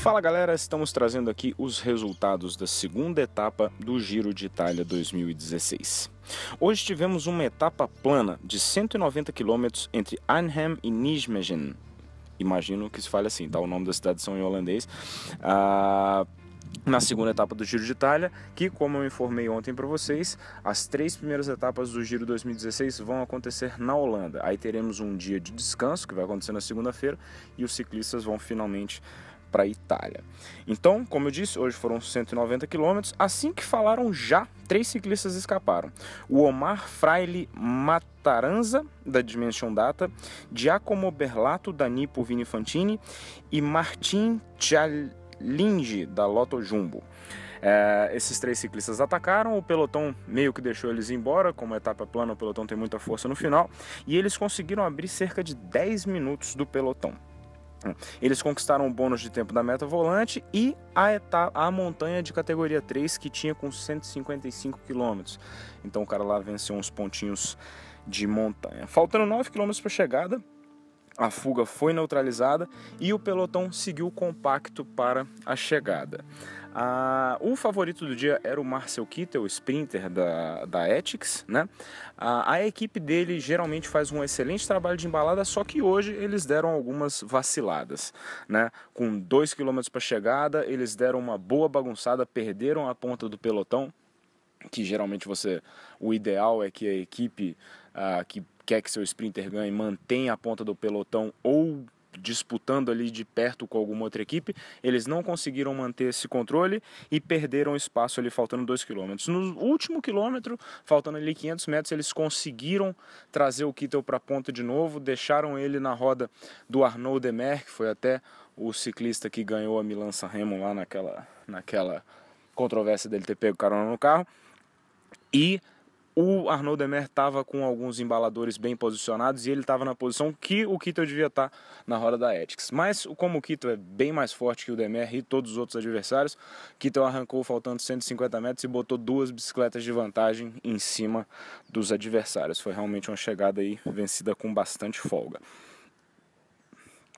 Fala galera, estamos trazendo aqui os resultados da segunda etapa do Giro de Itália 2016. Hoje tivemos uma etapa plana de 190 km entre Arnhem e Nijmegen. Imagino que se fale assim, tá? O nome da cidade são em holandês. Ah, na segunda etapa do Giro de Itália, que como eu informei ontem para vocês, as três primeiras etapas do Giro 2016 vão acontecer na Holanda. Aí teremos um dia de descanso que vai acontecer na segunda-feira e os ciclistas vão finalmente para a Itália. Então, como eu disse, hoje foram 190 quilômetros. Assim que falaram já, três ciclistas escaparam. O Omar Fraile Mataranza, da Dimension Data, Giacomo Berlato, da Nippo Vinifantini e Martin Tchalingi, da Lotto Jumbo. É, esses três ciclistas atacaram, o pelotão meio que deixou eles embora, como a etapa é plana, o pelotão tem muita força no final, e eles conseguiram abrir cerca de 10 minutos do pelotão. Eles conquistaram o bônus de tempo da meta volante e a, etapa, a montanha de categoria 3 que tinha com 155 km. Então o cara lá venceu uns pontinhos de montanha. Faltando 9 km para chegada, a fuga foi neutralizada e o pelotão seguiu compacto para a chegada. Ah, o favorito do dia era o Marcel Kittel, o sprinter da, da Ethics. Né? Ah, a equipe dele geralmente faz um excelente trabalho de embalada, só que hoje eles deram algumas vaciladas. Né? Com 2 km para chegada, eles deram uma boa bagunçada, perderam a ponta do pelotão, que geralmente você o ideal é que a equipe ah, que quer que seu sprinter ganhe mantenha a ponta do pelotão ou disputando ali de perto com alguma outra equipe, eles não conseguiram manter esse controle e perderam espaço ali faltando 2 km. No último quilômetro, faltando ali 500 metros, eles conseguiram trazer o Kittel para a ponta de novo, deixaram ele na roda do Arnaud Demer, que foi até o ciclista que ganhou a Milan-San Remo lá naquela naquela controvérsia dele ter pego carona no carro. E o Arnaud Demer estava com alguns embaladores bem posicionados e ele estava na posição que o Kittel devia estar tá na roda da Ethics. Mas como o Kittel é bem mais forte que o Demer e todos os outros adversários, Kittel arrancou faltando 150 metros e botou duas bicicletas de vantagem em cima dos adversários. Foi realmente uma chegada aí vencida com bastante folga.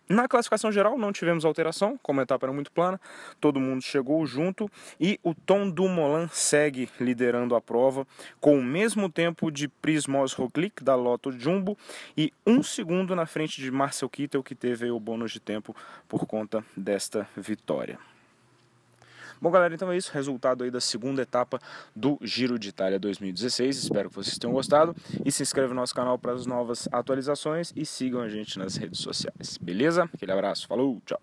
Na classificação geral não tivemos alteração, como a etapa era muito plana, todo mundo chegou junto e o Tom Dumoulin segue liderando a prova com o mesmo tempo de Prismos Roglic da Lotto Jumbo e um segundo na frente de Marcel Kittel que teve o bônus de tempo por conta desta vitória. Bom, galera, então é isso. Resultado aí da segunda etapa do Giro de Itália 2016. Espero que vocês tenham gostado. E se inscreva no nosso canal para as novas atualizações e sigam a gente nas redes sociais. Beleza? Aquele abraço, falou, tchau!